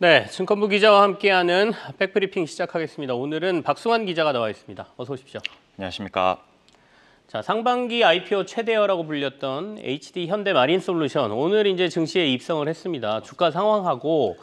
네, 증권부 기자와 함께하는 백브리핑 시작하겠습니다. 오늘은 박승환 기자가 나와 있습니다. 어서 오십시오. 안녕하십니까. 자, 상반기 IPO 최대어라고 불렸던 HD 현대 마린 솔루션 오늘 이제 증시에 입성을 했습니다. 주가 상황하고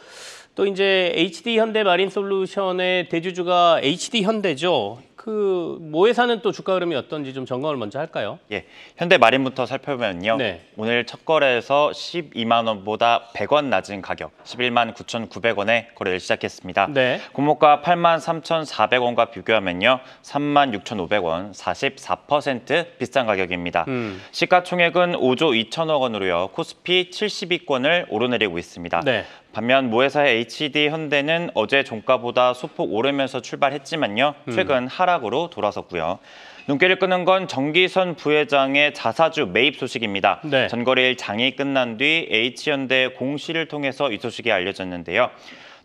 또 이제 HD 현대 마린 솔루션의 대주주가 HD 현대죠. 그 모회사는 또 주가 흐름이 어떤지 좀 점검을 먼저 할까요? 예, 현대마린부터 살펴보면요. 네. 오늘 첫 거래에서 12만 원보다 100원 낮은 가격, 11만 9,900원에 거래를 시작했습니다. 네. 공모가 8만 3,400원과 비교하면요. 3만 6,500원, 44% 비싼 가격입니다. 음. 시가총액은 5조 2천억 원으로요. 코스피 70위권을 오르내리고 있습니다. 네. 반면 모회사의 HD 현대는 어제 종가보다 소폭 오르면서 출발했지만요. 음. 최근 음. 하락으로 돌아섰고요. 눈길을 끄는 건 정기선 부회장의 자사주 매입 소식입니다. 네. 전거래일 장이 끝난 뒤 H현대 공시를 통해서 이 소식이 알려졌는데요.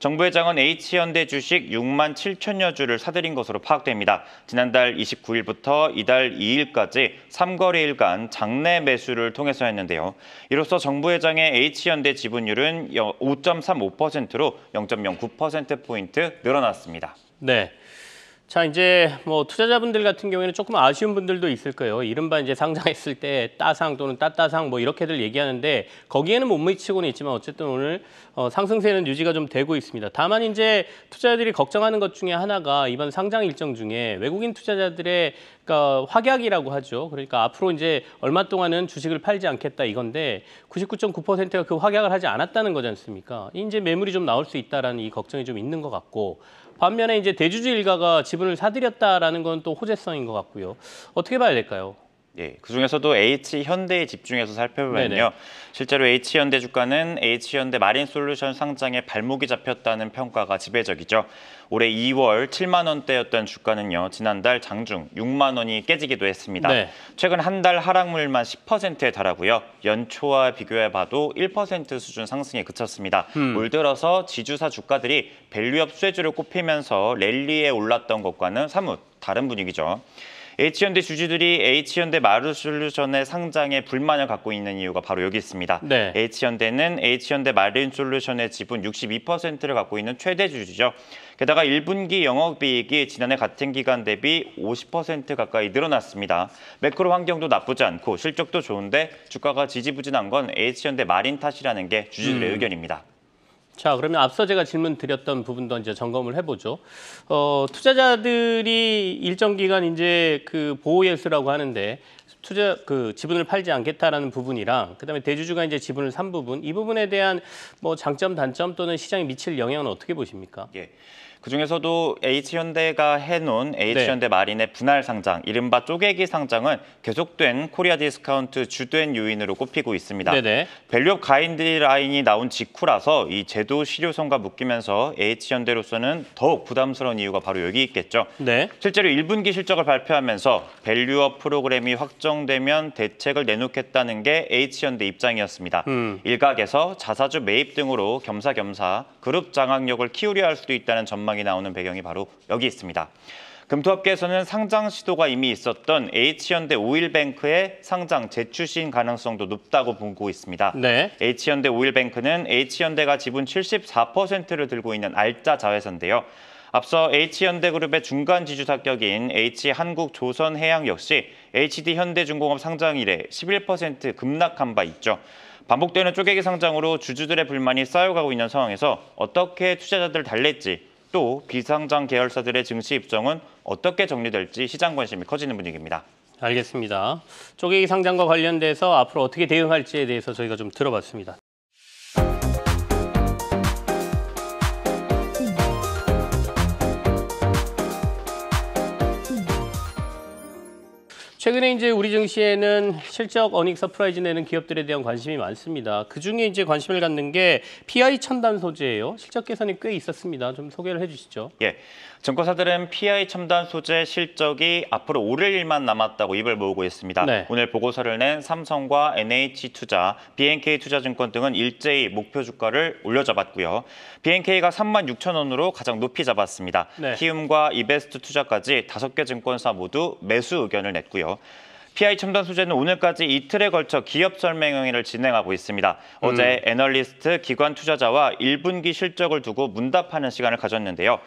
정부회 장은 H현대 주식 6만 7천여 주를 사들인 것으로 파악됩니다. 지난달 29일부터 이달 2일까지 3거래일간 장내 매수를 통해서했는데요 이로써 정부회 장의 H현대 지분율은 5.35%로 0.09%포인트 늘어났습니다. 네. 자, 이제 뭐 투자자분들 같은 경우에는 조금 아쉬운 분들도 있을 거예요. 이른바 이제 상장했을 때 따상 또는 따따상 뭐 이렇게들 얘기하는데 거기에는 못 미치고는 있지만 어쨌든 오늘 어, 상승세는 유지가 좀 되고 있습니다. 다만 이제 투자자들이 걱정하는 것 중에 하나가 이번 상장 일정 중에 외국인 투자자들의 그러니까 확약이라고 하죠. 그러니까 앞으로 이제 얼마 동안은 주식을 팔지 않겠다 이건데 99.9%가 그 확약을 하지 않았다는 거지 않습니까? 이제 매물이 좀 나올 수 있다라는 이 걱정이 좀 있는 것 같고 반면에 이제 대주주 일가가 지분을 사들였다라는 건 또 호재성인 것 같고요. 어떻게 봐야 될까요? 예, 그중에서도 H현대에 집중해서 살펴보면요. 네네. 실제로 H현대 주가는 H현대 마린솔루션 상장에 발목이 잡혔다는 평가가 지배적이죠. 올해 2월 7만 원대였던 주가는요 지난달 장중 6만 원이 깨지기도 했습니다. 네. 최근 한 달 하락률만 10%에 달하고요. 연초와 비교해봐도 1% 수준 상승에 그쳤습니다. 음. 올 들어서 지주사 주가들이 밸류업 쇠주를 꼽히면서 랠리에 올랐던 것과는 사뭇 다른 분위기죠. H현대 주주들이 H현대 마루솔루션의 상장에 불만을 갖고 있는 이유가 바로 여기 있습니다. 네. H현대는 H현대 마린솔루션의 지분 62%를 갖고 있는 최대 주주죠. 게다가 1분기 영업이익이 지난해 같은 기간 대비 50% 가까이 늘어났습니다. 매크로 환경도 나쁘지 않고 실적도 좋은데 주가가 지지부진한 건 H현대 마린 탓이라는 게 주주들의 음. 의견입니다. 자, 그러면 앞서 제가 질문 드렸던 부분도 이제 점검을 해보죠. 어, 투자자들이 일정 기간 이제 그 보호 예수라고 하는데 투자 그 지분을 팔지 않겠다라는 부분이랑 그다음에 대주주가 이제 지분을 산 부분 이 부분에 대한 뭐 장점 단점 또는 시장에 미칠 영향은 어떻게 보십니까? 예. 그중에서도 H현대가 해놓은 네. H현대 네. 마린의 분할 상장, 이른바 쪼개기 상장은 계속된 코리아 디스카운트 주된 요인으로 꼽히고 있습니다. 네네. 밸류업 가인드라인이 나온 직후라서 이 제도 실효성과 묶이면서 H현대로서는 더욱 부담스러운 이유가 바로 여기 있겠죠. 네. 실제로 1분기 실적을 발표하면서 밸류업 프로그램이 확정되면 대책을 내놓겠다는 게 H현대 입장이었습니다. 음. 일각에서 자사주 매입 등으로 겸사겸사 그룹 장악력을 키우려 할 수도 있다는 전망 전망이 나오는 배경이 바로 여기 있습니다. 금토업계에서는 상장 시도가 이미 있었던 H현대 오일뱅크의 상장 재출신 가능성도 높다고 보고 있습니다. 네. H현대 오일뱅크는 H현대가 지분 74%를 들고 있는 알짜 자회사인데요. 앞서 H현대그룹의 중간 지주 사격인 H한국조선해양 역시 HD현대중공업 상장 이래 11% 급락한 바 있죠. 반복되는 쪼개기 상장으로 주주들의 불만이 쌓여가고 있는 상황에서 어떻게 투자자들 달랠지 또 비상장 계열사들의 증시 입장은 어떻게 정리될지 시장 관심이 커지는 분위기입니다. 알겠습니다. 쪼개기 상장과 관련돼서 앞으로 어떻게 대응할지에 대해서 저희가 좀 들어봤습니다. 최근에 이제 우리 증시에는 실적 어닝 서프라이즈 내는 기업들에 대한 관심이 많습니다. 그 중에 이제 관심을 갖는 게 PI 첨단 소재예요. 실적 개선이 꽤 있었습니다. 좀 소개를 해주시죠. 예, 증권사들은 PI 첨단 소재 실적이 앞으로 오를 일만 남았다고 입을 모으고 있습니다. 네. 오늘 보고서를 낸 삼성과 NH투자, BNK투자증권 등은 일제히 목표 주가를 올려잡았고요. BNK가 3만 6천 원으로 가장 높이 잡았습니다. 네. 키움과 이베스트 투자까지 다섯 개 증권사 모두 매수 의견을 냈고요. 있고요. PI 첨단 소재는 오늘까지 이틀에 걸쳐 기업 설명회를 의 진행하고 있습니다. 어제 음. 애널리스트, 기관 투자자와 1분기 실적을 두고 문답하는 시간을 가졌는데요.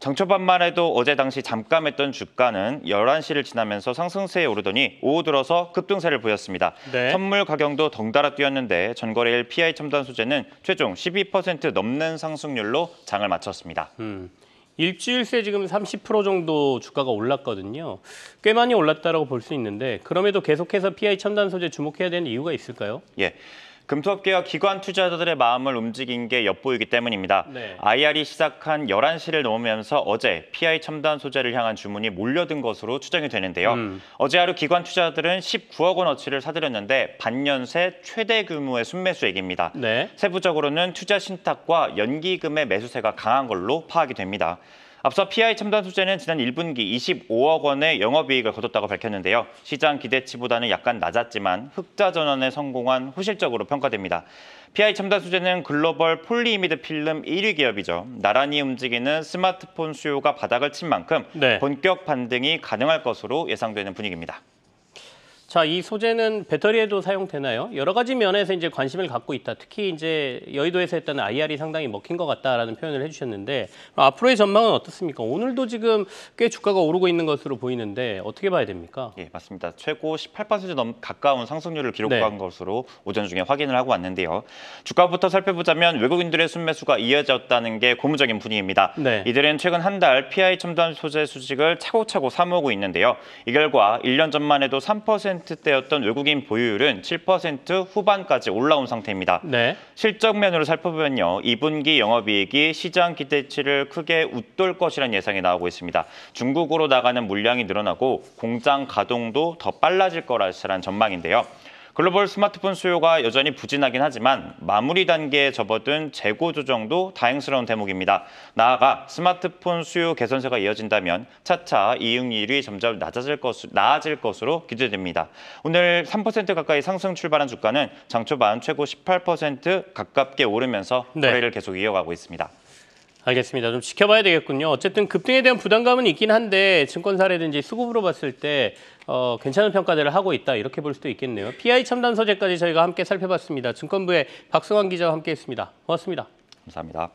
장초반만 해도 어제 당시 잠깐했던 주가는 11시를 지나면서 상승세에 오르더니 오후 들어서 급등세를 보였습니다. 네. 선물 가격도 덩달아 뛰었는데 전거래일 PI 첨단 소재는 최종 12% 넘는 상승률로 장을 마쳤습니다. 음. 일주일 새 지금 30% 정도 주가가 올랐거든요. 꽤 많이 올랐다라고 볼 수 있는데 그럼에도 계속해서 PI 첨단 소재 주목해야 되는 이유가 있을까요? 예. 금업계와 기관 투자자들의 마음을 움직인 게 엿보이기 때문입니다. 네. IR이 시작한 11시를 넘으면서 어제 PI 첨단 소재를 향한 주문이 몰려든 것으로 추정이 되는데요. 음. 어제 하루 기관 투자자들은 19억 원어치를 사들였는데 반년 새 최대 규모의 순매수액입니다. 네. 세부적으로는 투자 신탁과 연기금의 매수세가 강한 걸로 파악이 됩니다. 앞서 PI 첨단 소재는 지난 1분기 25억 원의 영업이익을 거뒀다고 밝혔는데요. 시장 기대치보다는 약간 낮았지만 흑자 전환에 성공한 후실적으로 평가됩니다. PI 첨단 소재는 글로벌 폴리이미드 필름 1위 기업이죠. 나란히 움직이는 스마트폰 수요가 바닥을 친 만큼 네. 본격 반등이 가능할 것으로 예상되는 분위기입니다. 자, 이 소재는 배터리에도 사용되나요? 여러 가지 면에서 이제 관심을 갖고 있다. 특히 이제 여의도에서 했던 IR이 상당히 먹힌 것 같다라는 표현을 해주셨는데 앞으로의 전망은 어떻습니까? 오늘도 지금 꽤 주가가 오르고 있는 것으로 보이는데 어떻게 봐야 됩니까? 예, 맞습니다. 최고 18%넘 가까운 상승률을 기록한 네. 것으로 오전 중에 확인을 하고 왔는데요. 주가부터 살펴보자면 외국인들의 순매수가 이어졌다는 게 고무적인 분위기입니다. 네. 이들은 최근 한 달 PI 첨단 소재 수직을 차곡차곡 사모으고 있는데요. 이 결과 1년 전만 해도 3% 1대였던 외국인 보유율은 7% 후반까지 올라온 상태입니다. 네. 실적면으로 살펴보면요. 2분기 영업이익이 시장 기대치를 크게 웃돌 것이라는 예상이 나오고 있습니다. 중국으로 나가는 물량이 늘어나고 공장 가동도 더 빨라질 거라는 전망인데요. 글로벌 스마트폰 수요가 여전히 부진하긴 하지만 마무리 단계에 접어든 재고 조정도 다행스러운 대목입니다. 나아가 스마트폰 수요 개선세가 이어진다면 차차 이익률이 점점 낮아질 것, 나아질 것으로 기대됩니다. 오늘 3% 가까이 상승 출발한 주가는 장 초반 최고 18% 가깝게 오르면서 네. 거래를 계속 이어가고 있습니다. 알겠습니다. 좀 지켜봐야 되겠군요. 어쨌든 급등에 대한 부담감은 있긴 한데 증권사라든지 수급으로 봤을 때 어, 괜찮은 평가대를 하고 있다 이렇게 볼 수도 있겠네요. PI 첨단 소재까지 저희가 함께 살펴봤습니다. 증권부의 박승환 기자와 함께했습니다. 고맙습니다. 감사합니다.